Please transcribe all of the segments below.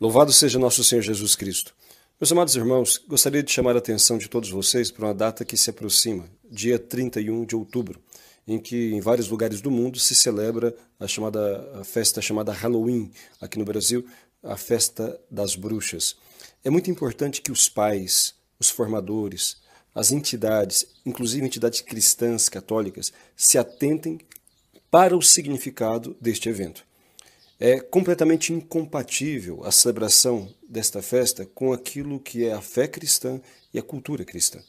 Louvado seja nosso Senhor Jesus Cristo. Meus amados irmãos, gostaria de chamar a atenção de todos vocês para uma data que se aproxima, dia 31 de outubro, em que em vários lugares do mundo se celebra a chamada a festa chamada Halloween, aqui no Brasil, a festa das bruxas. É muito importante que os pais, os formadores, as entidades, inclusive entidades cristãs católicas, se atentem para o significado deste evento. É completamente incompatível a celebração desta festa com aquilo que é a fé cristã e a cultura cristã.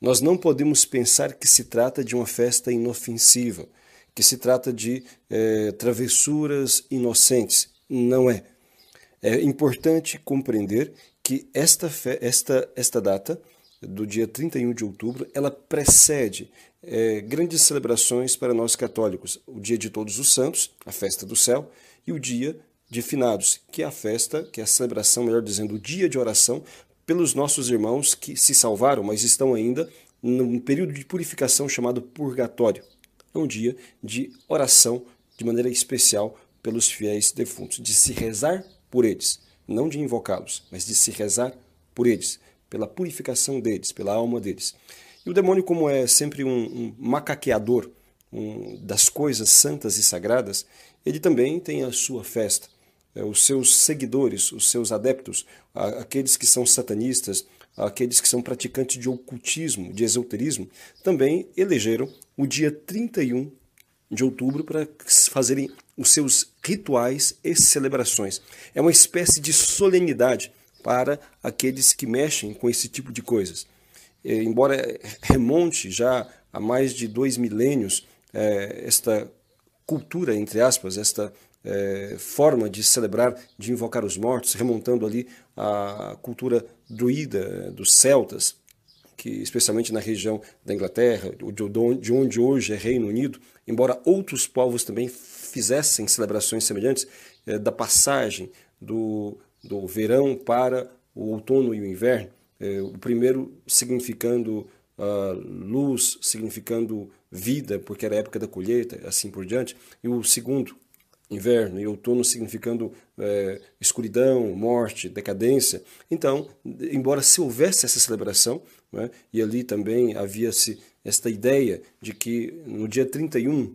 Nós não podemos pensar que se trata de uma festa inofensiva, que se trata de é, travessuras inocentes. Não é. É importante compreender que esta, fe, esta, esta data, do dia 31 de outubro, ela precede, é, grandes celebrações para nós católicos: o dia de Todos os Santos, a festa do céu, e o dia de Finados, que é a festa, que é a celebração, melhor dizendo, o dia de oração pelos nossos irmãos que se salvaram, mas estão ainda num período de purificação chamado purgatório. É um dia de oração de maneira especial pelos fiéis defuntos, de se rezar por eles, não de invocá-los, mas de se rezar por eles, pela purificação deles, pela alma deles. E o demônio, como é sempre um, um macaqueador um, das coisas santas e sagradas, ele também tem a sua festa. É, os seus seguidores, os seus adeptos, a, aqueles que são satanistas, aqueles que são praticantes de ocultismo, de esoterismo, também elegeram o dia 31 de outubro para fazerem os seus rituais e celebrações. É uma espécie de solenidade para aqueles que mexem com esse tipo de coisas. Eh, embora eh, remonte já há mais de dois milênios eh, esta cultura, entre aspas, esta forma de celebrar, de invocar os mortos, remontando ali à cultura druida dos celtas, que especialmente na região da Inglaterra, de onde hoje é Reino Unido, embora outros povos também fizessem celebrações semelhantes da passagem do, do verão para o outono e o inverno, eh, o primeiro significando uh, luz, significando vida, porque era a época da colheita, assim por diante, e o segundo, inverno, e outono significando eh, escuridão, morte, decadência. Então, embora se houvesse essa celebração, né, e ali também havia-se esta ideia de que no dia 31,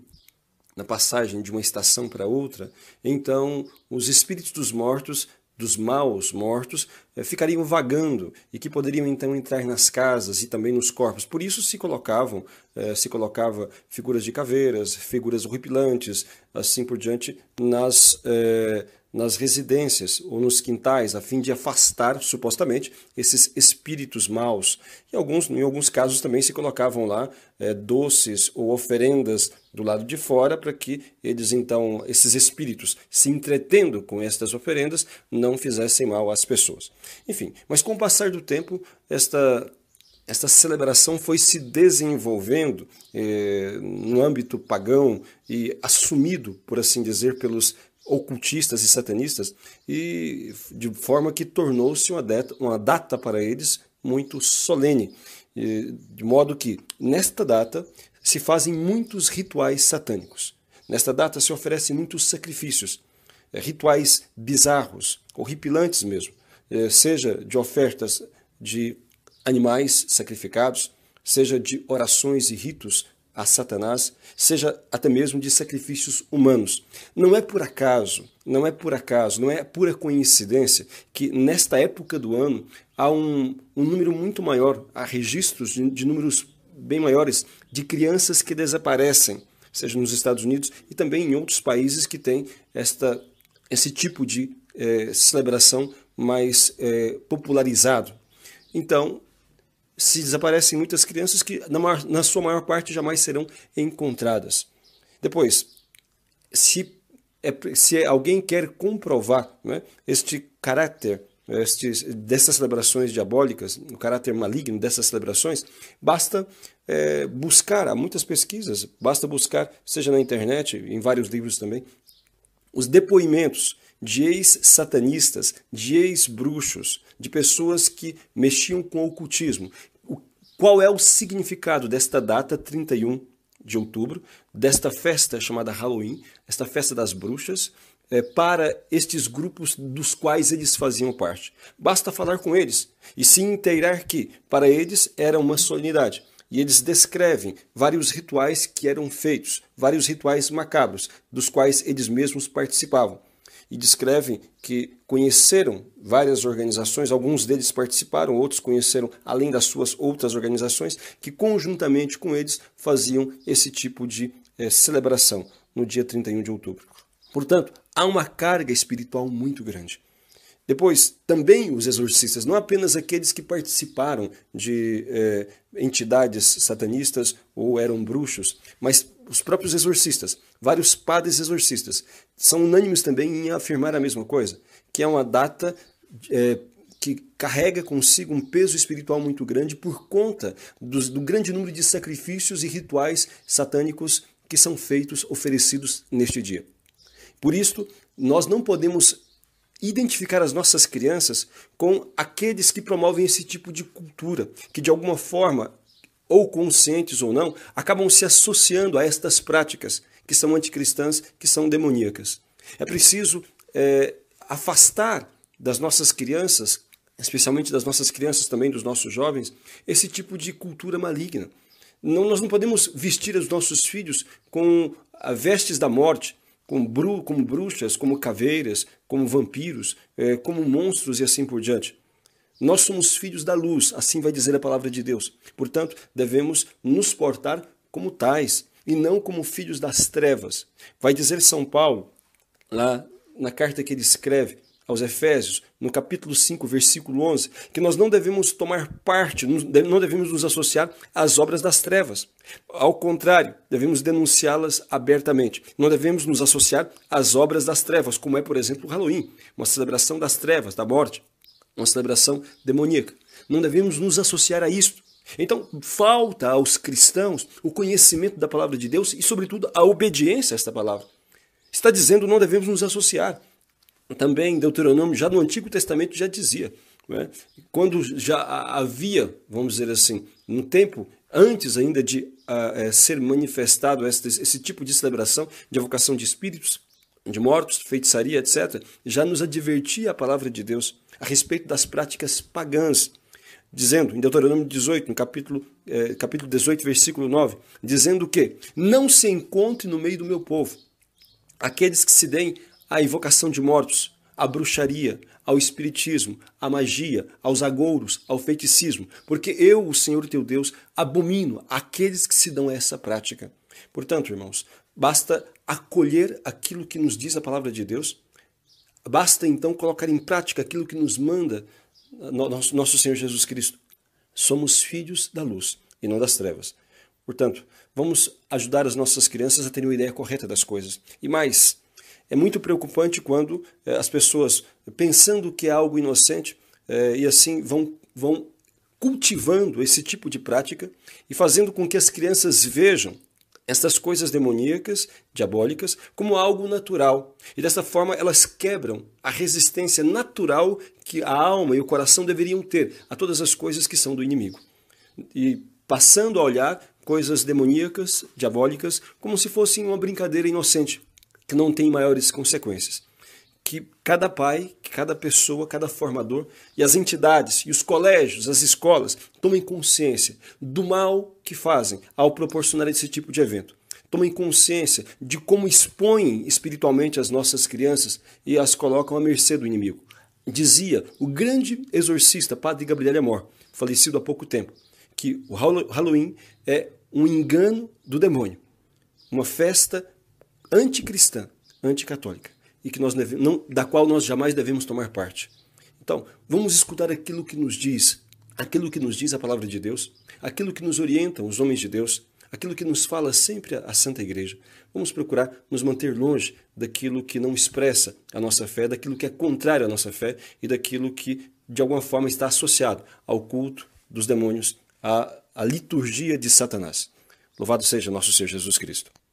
na passagem de uma estação para outra, então os espíritos dos mortos dos maus mortos eh, ficariam vagando e que poderiam então entrar nas casas e também nos corpos. Por isso se colocavam, eh, se colocava figuras de caveiras, figuras horripilantes, assim por diante, nas eh, nas residências ou nos quintais, a fim de afastar, supostamente, esses espíritos maus. E alguns, em alguns casos também se colocavam lá é, doces ou oferendas do lado de fora para que eles, então, esses espíritos, se entretendo com estas oferendas, não fizessem mal às pessoas. Enfim, mas com o passar do tempo, esta esta celebração foi se desenvolvendo eh, no âmbito pagão e assumido, por assim dizer, pelos ocultistas e satanistas, e de forma que tornou-se uma, uma data para eles muito solene, de modo que nesta data se fazem muitos rituais satânicos. Nesta data se oferecem muitos sacrifícios, eh, rituais bizarros, horripilantes mesmo, eh, seja de ofertas de animais sacrificados, seja de orações e ritos a Satanás, seja até mesmo de sacrifícios humanos. Não é por acaso, não é por acaso, não é pura coincidência que nesta época do ano há um, um número muito maior, há registros de, de números bem maiores de crianças que desaparecem, seja nos Estados Unidos e também em outros países que têm esta, esse tipo de eh, celebração mais eh, popularizado. Então, se desaparecem muitas crianças que, na, maior, na sua maior parte, jamais serão encontradas. Depois, se, é, se alguém quer comprovar né, este caráter né, estes, dessas celebrações diabólicas, o caráter maligno dessas celebrações, basta é, buscar, há muitas pesquisas, basta buscar, seja na internet, em vários livros também, os depoimentos de ex-satanistas, de ex-bruxos, de pessoas que mexiam com o ocultismo. Qual é o significado desta data 31 de outubro, desta festa chamada Halloween, esta festa das bruxas, é, para estes grupos dos quais eles faziam parte? Basta falar com eles e se inteirar que, para eles, era uma solenidade e eles descrevem vários rituais que eram feitos, vários rituais macabros, dos quais eles mesmos participavam e descreve que conheceram várias organizações, alguns deles participaram, outros conheceram além das suas outras organizações, que conjuntamente com eles faziam esse tipo de é, celebração no dia 31 de outubro. Portanto, há uma carga espiritual muito grande. Depois, também os exorcistas, não apenas aqueles que participaram de eh, entidades satanistas ou eram bruxos, mas os próprios exorcistas, vários padres exorcistas, são unânimes também em afirmar a mesma coisa, que é uma data é, que carrega consigo um peso espiritual muito grande por conta do grande número de sacrifícios e rituais satânicos que são feitos, oferecidos neste dia. Por isto, nós não podemos identificar as nossas crianças com aqueles que promovem esse tipo de cultura, que de alguma forma ou conscientes ou não, acabam se associando a estas práticas que são anticristãs, que são demoníacas. É preciso é, afastar das nossas crianças, especialmente das nossas crianças também, dos nossos jovens, esse tipo de cultura maligna. Não, nós não podemos vestir os nossos filhos com ah, vestes da morte, com bru, como bruxas, como caveiras, como vampiros, é, como monstros e assim por diante. Nós somos filhos da luz, assim vai dizer a palavra de Deus. Portanto, devemos nos portar como tais e não como filhos das trevas. Vai dizer São Paulo, lá na carta que ele escreve aos Efésios, no capítulo 5, versículo 11, que nós não devemos tomar parte, não devemos nos associar às obras das trevas. Ao contrário, devemos denunciá-las abertamente. Não devemos nos associar às obras das trevas, como é, por exemplo, o Halloween, uma celebração das trevas, da morte uma celebração demoníaca. Não devemos nos associar a isto. Então, falta aos cristãos o conhecimento da palavra de Deus e, sobretudo, a obediência a esta palavra. Está dizendo não devemos nos associar. Também Deuteronômio, já no Antigo Testamento, já dizia. É? Quando já havia, vamos dizer assim, um tempo antes ainda de uh, ser manifestado esse, esse tipo de celebração de evocação de espíritos, de mortos, feitiçaria, etc., já nos advertia a palavra de Deus a respeito das práticas pagãs, dizendo, em Deuteronômio 18, no capítulo, eh, capítulo 18, versículo 9, dizendo que não se encontre no meio do meu povo aqueles que se deem à invocação de mortos, à bruxaria, ao espiritismo, à magia, aos agouros, ao feiticismo, porque eu, o Senhor teu Deus, abomino aqueles que se dão a essa prática. Portanto, irmãos, basta acolher aquilo que nos diz a palavra de Deus, basta então colocar em prática aquilo que nos manda ah, nosso, Senhor Jesus Cristo. Somos filhos da luz e não das trevas. Portanto, vamos ajudar as nossas crianças a terem uma ideia correta das coisas. E mais, é muito preocupante quando eh, as pessoas, pensando que é algo inocente, eh, e assim vão, vão cultivando esse tipo de prática e fazendo com que as crianças vejam estas coisas demoníacas, diabólicas, como algo natural. E dessa forma elas quebram a resistência natural que a alma e o coração deveriam ter a todas as coisas que são do inimigo. E passando a olhar coisas demoníacas, diabólicas, como se fossem uma brincadeira inocente, que não tem maiores consequências. Que cada pai, que cada pessoa, cada formador e as entidades e os colégios, as escolas tomem consciência do mal que fazem ao proporcionar esse tipo de evento tomem consciência de como expõem espiritualmente as nossas crianças e as colocam à mercê do inimigo. Dizia o grande exorcista Padre Gabriel Amor, falecido há pouco tempo, que o Halloween é um engano do demônio, uma festa anticristã, anticatólica, e que nós deve, não, da qual nós jamais devemos tomar parte. Então, vamos escutar aquilo que nos diz, aquilo que nos diz a palavra de Deus, aquilo que nos orientam os homens de Deus, aquilo que nos fala sempre a, a Santa Igreja. Vamos procurar nos manter longe daquilo que não expressa a nossa fé, daquilo que é contrário à nossa fé e daquilo que, de alguma forma, está associado ao culto dos demônios, à, à liturgia de Satanás. Louvado seja nosso Senhor Jesus Cristo.